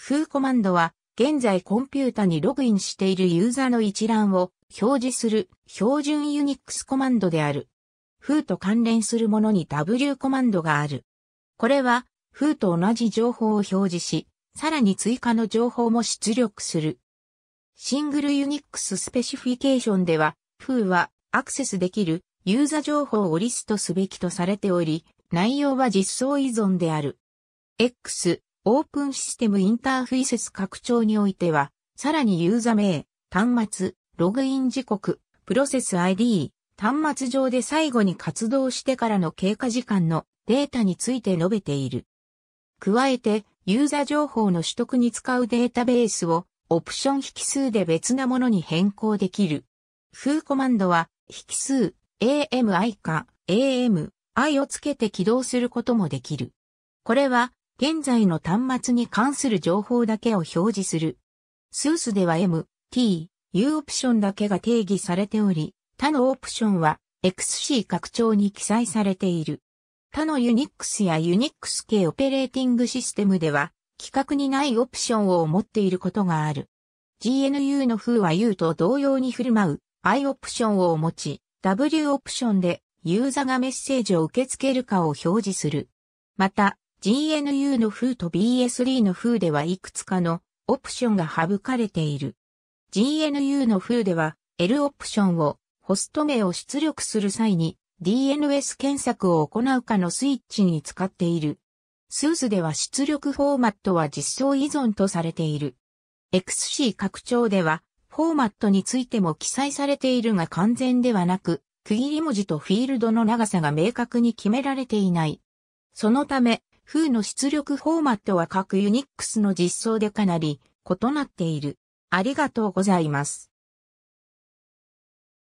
フーコマンドは、現在コンピュータにログインしているユーザーの一覧を表示する標準ユニックスコマンドである。フーと関連するものに w コマンドがある。これは、フーと同じ情報を表示し、さらに追加の情報も出力する。シングルユニックススペシフィケーションでは、フーはアクセスできるユーザー情報をリストすべきとされており、内容は実装依存である。X、オープンシステムインターフェイセス拡張においては、さらにユーザ名、端末、ログイン時刻、プロセス ID、端末上で最後に活動してからの経過時間のデータについて述べている。加えて、ユーザ情報の取得に使うデータベースをオプション引数で別なものに変更できる。フーコマンドは引数 AMI か AMI をつけて起動することもできる。これは現在の端末に関する情報だけを表示する。スースでは M、T、U オプションだけが定義されており、他のオプションは XC 拡張に記載されている。他の Unix や Unix 系オペレーティングシステムでは、規格にないオプションを持っていることがある。GNU の風は U と同様に振る舞う I オプションを持ち、W オプションでユーザがメッセージを受け付けるかを表示する。また、GNU の風と BS3 の風ではいくつかのオプションが省かれている。GNU の風では L オプションをホスト名を出力する際に DNS 検索を行うかのスイッチに使っている。スースでは出力フォーマットは実装依存とされている。XC 拡張ではフォーマットについても記載されているが完全ではなく、区切り文字とフィールドの長さが明確に決められていない。そのため、風の出力フォーマットは各ユニックスの実装でかなり異なっている。ありがとうございます。